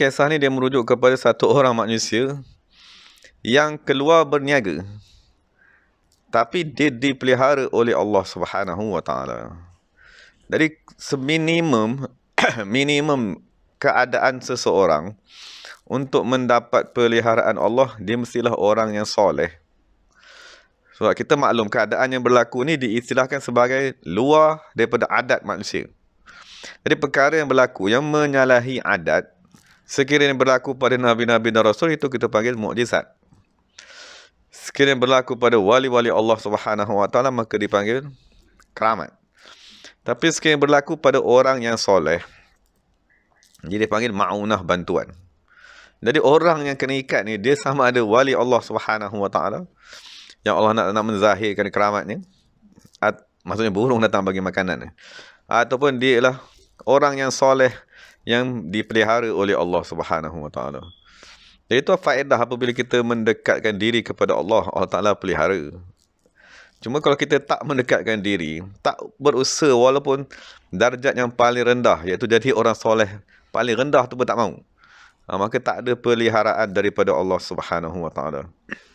kisah ni dia merujuk kepada satu orang manusia yang keluar berniaga tapi dia dipelihara oleh Allah Subhanahu wa taala. Jadi seminimum minimum keadaan seseorang untuk mendapat peliharaan Allah dia mestilah orang yang soleh. Sebab kita maklum keadaan yang berlaku ni diistilahkan sebagai luar daripada adat manusia. Jadi perkara yang berlaku yang menyalahi adat Sekiranya berlaku pada Nabi-Nabi dan Rasul itu kita panggil mukjizat. Sekiranya berlaku pada wali-wali Allah Subhanahu Wa Taala maka dipanggil keramat. Tapi sekiranya berlaku pada orang yang soleh, jadi dipanggil maunah bantuan. Jadi orang yang kena ikat ni dia sama ada wali Allah Subhanahu Wa Taala yang Allah nak nak menzahirkan keramatnya. At, maksudnya burung datang bagi makanan ni. Ataupun dia lah orang yang soleh yang dipelihara oleh Allah Subhanahu Wa Taala. Jadi itu faedah apabila kita mendekatkan diri kepada Allah, Allah Taala pelihara. Cuma kalau kita tak mendekatkan diri, tak berusaha walaupun darjat yang paling rendah iaitu jadi orang soleh paling rendah tu pun tak mau. Ah, maka tak ada peliharaan daripada Allah Subhanahu Wa